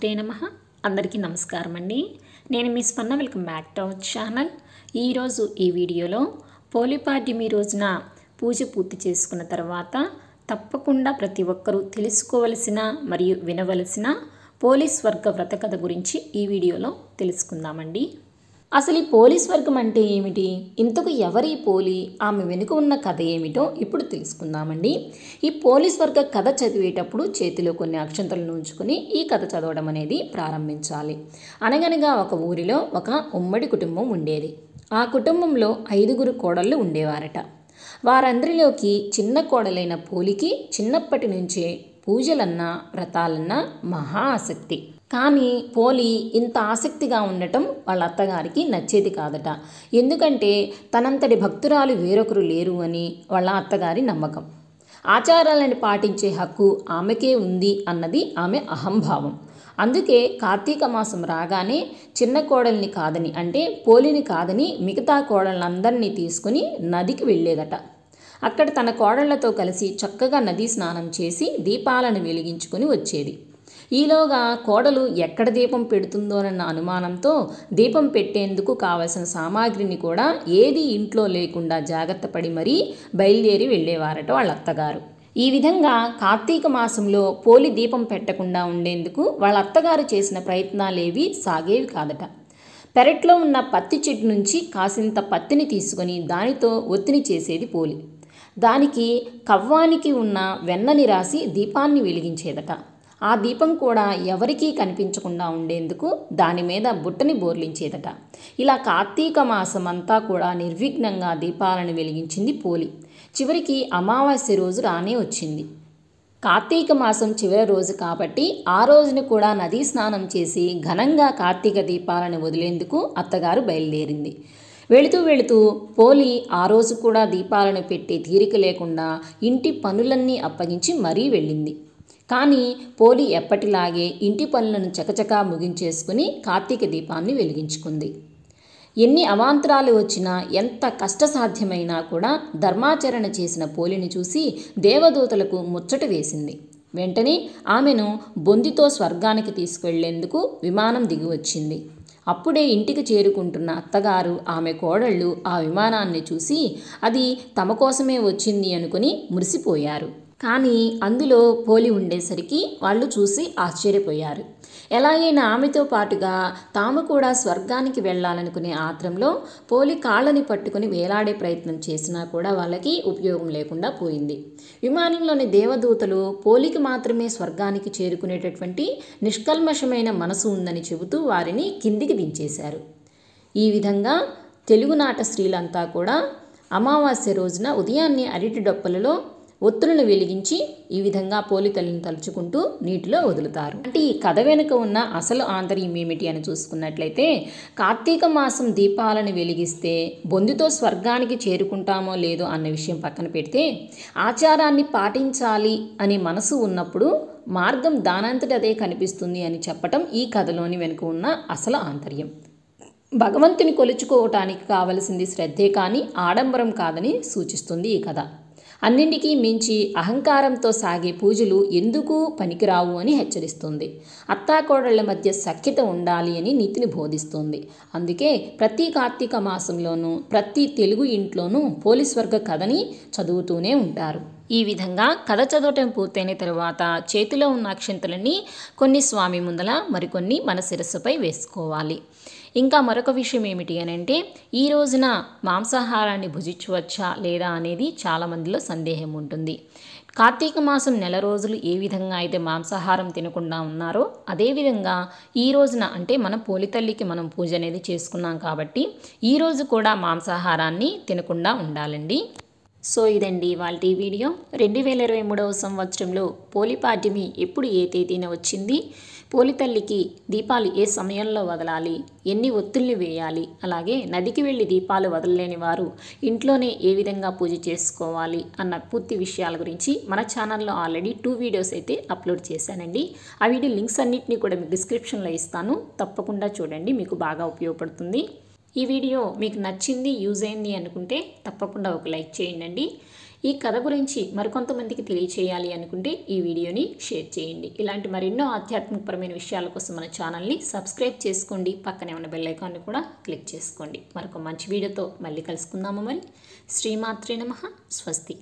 శ్రీమాత్రే నమ అందరికీ నమస్కారం అండి నేను మీ స్పన్న welcome back to our channel ఈరోజు ఈ వీడియోలో పోలిపాడ్యమి రోజున పూజ పూర్తి చేసుకున్న తర్వాత తప్పకుండా ప్రతి ఒక్కరూ తెలుసుకోవలసిన మరియు వినవలసిన పోలీస్ వర్గ వ్రత కథ గురించి ఈ వీడియోలో తెలుసుకుందామండి అసలు ఈ పోలీస్ వర్గం అంటే ఏమిటి ఇంతకు ఎవరి పోలి ఆమె వెనుక ఉన్న కథ ఏమిటో ఇప్పుడు తెలుసుకుందామండి ఈ పోలీస్ వర్గ కథ చదివేటప్పుడు చేతిలో కొన్ని అక్షంతలను ఉంచుకుని ఈ కథ చదవడం అనేది ప్రారంభించాలి అనగనగా ఒక ఊరిలో ఒక ఉమ్మడి కుటుంబం ఉండేది ఆ కుటుంబంలో ఐదుగురు కోడళ్ళు ఉండేవారట వారందరిలోకి చిన్న కోడలైన పోలికి చిన్నప్పటి నుంచే పూజలన్నా వ్రతాలన్నా మహా ఆసక్తి కానీ పోలి ఇంత ఆసక్తిగా ఉండటం వాళ్ళ అత్తగారికి నచ్చేది కాదట ఎందుకంటే తనంతటి భక్తురాలు వేరొకరు లేరు అని వాళ్ళ అత్తగారి నమ్మకం ఆచారాలను పాటించే హక్కు ఆమెకే ఉంది అన్నది ఆమె అహంభావం అందుకే కార్తీక మాసం రాగానే చిన్న కోడల్ని కాదని అంటే పోలిని కాదని మిగతా కోడళ్ళందరినీ తీసుకుని నదికి వెళ్ళేదట అక్కడ తన కోడళ్లతో కలిసి చక్కగా నదీ స్నానం చేసి దీపాలను వెలిగించుకుని వచ్చేది ఈలోగా కోడలు ఎక్కడ దీపం పెడుతుందోనన్న అనుమానంతో దీపం పెట్టేందుకు కావలసిన సామాగ్రిని కూడా ఏది ఇంట్లో లేకుండా జాగ్రత్త పడి మరీ బయలుదేరి వెళ్ళేవారట వాళ్ళ అత్తగారు ఈ విధంగా కార్తీక మాసంలో పోలి దీపం పెట్టకుండా ఉండేందుకు వాళ్ళ అత్తగారు చేసిన ప్రయత్నాలేవి సాగేవి కాదట పెరట్లో ఉన్న పత్తి చెట్టు నుంచి కాసింత పత్తిని తీసుకొని దానితో ఒత్తిని చేసేది పోలి దానికి కవ్వానికి ఉన్న వెన్నని రాసి దీపాన్ని వెలిగించేదట ఆ దీపం కూడా ఎవరికీ కనిపించకుండా ఉండేందుకు దాని మీద బుట్టని బోర్లించేదట ఇలా కార్తీక మాసం అంతా కూడా నిర్విఘ్నంగా దీపాలను వెలిగించింది పోలి చివరికి అమావాస్య రోజు రానే వచ్చింది కార్తీక మాసం చివరి రోజు కాబట్టి ఆ రోజున కూడా నదీ స్నానం చేసి ఘనంగా కార్తీక దీపాలను వదిలేందుకు అత్తగారు బయలుదేరింది వెళుతూ వెళుతూ పోలి ఆ రోజు కూడా దీపాలను పెట్టే తీరిక లేకుండా ఇంటి పనులన్నీ అప్పగించి మరీ వెళ్ళింది కానీ పోలి ఎప్పటిలాగే ఇంటి పనులను చకచకా ముగించేసుకుని కార్తీక దీపాన్ని వెలిగించుకుంది ఎన్ని అవాంతరాలు వచ్చినా ఎంత కష్టసాధ్యమైనా కూడా ధర్మాచరణ చేసిన పోలిని చూసి దేవదూతలకు ముచ్చట వేసింది వెంటనే ఆమెను బొందితో స్వర్గానికి తీసుకెళ్లేందుకు విమానం దిగివచ్చింది అప్పుడే ఇంటికి చేరుకుంటున్న అత్తగారు ఆమె కోడళ్ళు ఆ విమానాన్ని చూసి అది తమ కోసమే వచ్చింది అనుకుని మురిసిపోయారు కానీ అందులో పోలి ఉండేసరికి వాళ్ళు చూసి ఆశ్చర్యపోయారు ఎలాగైనా ఆమెతో పాటుగా తాము కూడా స్వర్గానికి వెళ్ళాలనుకునే ఆత్రంలో పోలి కాళ్ళని పట్టుకుని వేలాడే ప్రయత్నం చేసినా కూడా వాళ్ళకి ఉపయోగం లేకుండా పోయింది విమానంలోని దేవదూతలు పోలికి మాత్రమే స్వర్గానికి చేరుకునేటటువంటి నిష్కల్మషమైన మనసు ఉందని చెబుతూ వారిని కిందికి దించేశారు ఈ విధంగా తెలుగునాట స్త్రీలంతా కూడా అమావాస్య రోజున ఉదయాన్నే అరటి డొప్పలలో ఒత్తులను వెలిగించి ఈ విధంగా పోలితలను తలుచుకుంటూ నీటిలో వదులుతారు అంటే ఈ కథ వెనుక ఉన్న అసలు ఆంతర్యం ఏమిటి అని చూసుకున్నట్లయితే కార్తీక మాసం దీపాలను వెలిగిస్తే బొందుతో స్వర్గానికి చేరుకుంటామో లేదో అన్న విషయం పక్కన పెడితే ఆచారాన్ని పాటించాలి అనే మనసు ఉన్నప్పుడు మార్గం దానంతటి అదే కనిపిస్తుంది అని చెప్పటం ఈ కథలోని వెనుక ఉన్న అసలు ఆంతర్యం భగవంతుని కొలుచుకోవటానికి కావలసింది శ్రద్ధే కానీ ఆడంబరం కాదని సూచిస్తుంది ఈ కథ అన్నింటికీ మించి అహంకారంతో సాగే పూజలు ఎందుకు పనికిరావు అని హెచ్చరిస్తుంది అత్తాకోడళ్ల మధ్య సఖ్యత ఉండాలి అని నీతిని బోధిస్తుంది అందుకే ప్రతి కార్తీక మాసంలోనూ ప్రతి తెలుగు ఇంట్లోనూ పోలీస్ వర్గ కథని చదువుతూనే ఉంటారు ఈ విధంగా కథ చదవటం పూర్తయిన తర్వాత చేతిలో ఉన్న అక్షంతలని కొన్ని స్వామి ముందల మరికొన్ని మన శిరస్సుపై వేసుకోవాలి ఇంకా మరొక విషయం ఏమిటి అని అంటే ఈ రోజున మాంసాహారాన్ని భుజించవచ్చా లేదా అనేది చాలామందిలో సందేహం ఉంటుంది కార్తీక మాసం నెల రోజులు ఏ విధంగా అయితే మాంసాహారం తినకుండా ఉన్నారో అదేవిధంగా ఈ రోజున అంటే మన పోలితల్లికి మనం పూజ అనేది చేసుకున్నాం కాబట్టి ఈరోజు కూడా మాంసాహారాన్ని తినకుండా ఉండాలండి సో ఇదండి టీ వీడియో రెండు వేల ఇరవై మూడవ సంవత్సరంలో పోలిపాడ్యమి ఎప్పుడు ఏ తేదీన వచ్చింది పోలితల్లికి దీపాలు ఏ సమయంలో వదలాలి ఎన్ని ఒత్తుల్ని వేయాలి అలాగే నదికి వెళ్ళి దీపాలు వదలలేని వారు ఇంట్లోనే ఏ విధంగా పూజ చేసుకోవాలి అన్న పూర్తి విషయాల గురించి మన ఛానల్లో ఆల్రెడీ టూ వీడియోస్ అయితే అప్లోడ్ చేశానండి ఆ వీడియో లింక్స్ అన్నింటినీ కూడా మీకు డిస్క్రిప్షన్లో ఇస్తాను తప్పకుండా చూడండి మీకు బాగా ఉపయోగపడుతుంది ఈ వీడియో మీకు నచ్చింది యూజ్ అయింది అనుకుంటే తప్పకుండా ఒక లైక్ చేయండి ఈ కథ గురించి మరికొంతమందికి తెలియచేయాలి అనుకుంటే ఈ వీడియోని షేర్ చేయండి ఇలాంటి మరెన్నో ఆధ్యాత్మికపరమైన విషయాల కోసం మన ఛానల్ని సబ్స్క్రైబ్ చేసుకోండి పక్కనే ఉన్న బెల్లైకాన్ని కూడా క్లిక్ చేసుకోండి మరొక మంచి వీడియోతో మళ్ళీ కలుసుకుందాము మరి శ్రీమాత్రే నమ స్వస్తి